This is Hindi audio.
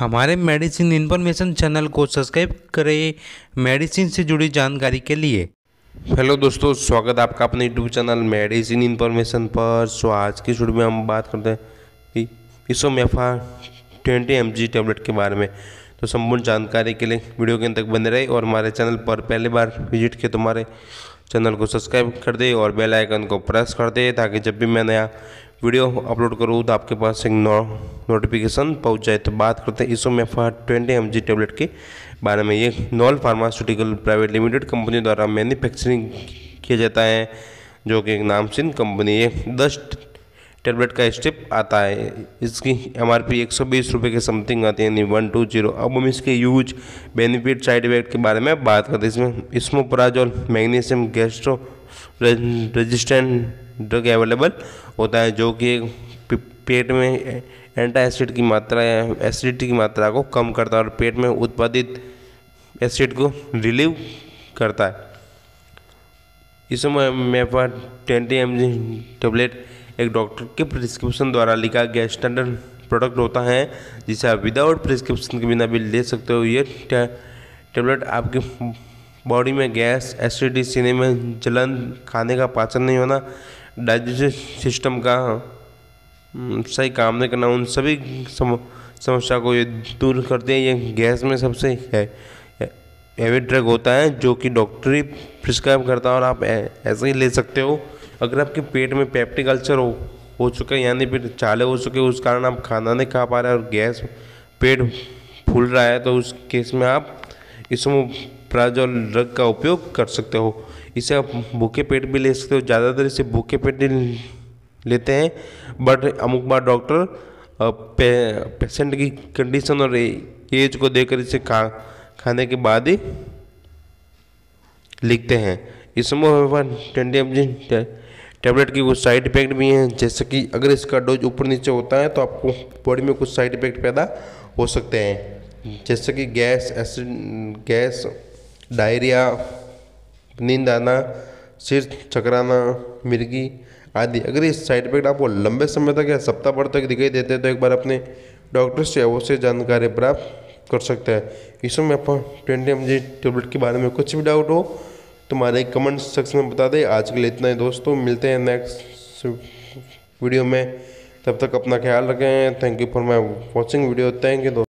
हमारे मेडिसिन इन्फॉर्मेशन चैनल को सब्सक्राइब करें मेडिसिन से जुड़ी जानकारी के लिए हेलो दोस्तों स्वागत है आपका अपने यूट्यूब चैनल मेडिसिन इन्फॉर्मेशन पर सो आज की शुरू में हम बात करते हैं कि ट्वेंटी एम जी टेबलेट के बारे में तो संपूर्ण जानकारी के लिए वीडियो के अंत तक बने रहे और हमारे चैनल पर पहली बार विजिट किए तो हमारे चैनल को सब्सक्राइब कर दे और बेल आइकन को प्रेस कर दे ताकि जब भी मैं नया वीडियो अपलोड करूँ तो आपके पास एक नो, नोटिफिकेशन पहुँच जाए तो बात करते हैं इसोमेफा ट्वेंटी एम जी टेबलेट के बारे में ये Knoll pharmaceutical private limited company द्वारा मैन्युफैक्चरिंग किया जाता है जो कि एक नामचीन कंपनी है दस टेबलेट का स्टेप आता है इसकी एम आर पी एक सौ बीस रुपये के समथिंग आती है यानी वन टू जीरो अब हम इसके यूज बेनिफिट साइड इफेक्ट के बारे में बात करते हैं इसमें esomeprazole magnesium gastro resistant drug available होता है जो कि पेट में एंटा एसिड की मात्रा या एसिडिटी की मात्रा को कम करता है और पेट में उत्पादित एसिड को रिलीव करता है इस समय मेफा ट्वेंटी एम जी टेबलेट एक डॉक्टर के प्रिस्क्रिप्शन द्वारा लिखा गया स्टैंडर्ड प्रोडक्ट होता है जिसे आप विदाउट प्रिस्क्रिप्शन के बिना भी ले सकते हो ये टेबलेट आपकी बॉडी में गैस एसिडिटी सीने में जलन खाने का पाचन नहीं होना डाइजेस्टिव सिस्टम का हाँ। हम्म, सही काम नहीं करना उन सभी सम, समस्या को ये दूर करते हैं ये गैस में सबसे है हैवी ड्रग होता है जो कि डॉक्टर ही प्रिस्क्राइब करता है और आप ऐसे ही ले सकते हो अगर आपके पेट में पेप्टिक अल्सर हो हो चुका है यानी फिर चाले हो चुके उस कारण आप खाना नहीं खा पा रहे और गैस पेट फूल रहा है तो उस केस में आप इसमें प्राजोल ड्रग का उपयोग कर सकते हो इसे आप भूखे पेट भी ले सकते हो ज़्यादातर इसे भूखे पेट भी लेते हैं बट अमुक बार डॉक्टर पे, पेशेंट की कंडीशन और एज को देकर इसे खा खाने के बाद ही लिखते हैं इसमें टेंडियम टैबलेट की कुछ साइड इफेक्ट भी हैं जैसे कि अगर इसका डोज ऊपर नीचे होता है तो आपको बॉडी में कुछ साइड इफेक्ट पैदा हो सकते हैं जैसे कि गैस एसिड गैस डायरिया नींद आना सिर चकराना मिर्गी आदि अगर ये साइड इफेक्ट आपको लंबे समय तक या सप्ताह भर तक दिखाई देते हैं तो एक बार अपने डॉक्टर से अवश्य जानकारी प्राप्त कर सकते हैं इसमें आप अपन ट्वेंटी एम टेबलेट के बारे में कुछ भी डाउट हो तुम्हारे कमेंट सेक्शन में बता दें आज के लिए इतना ही दोस्तों मिलते हैं नेक्स्ट वीडियो में तब तक अपना ख्याल रखें thank you for my watching video thank you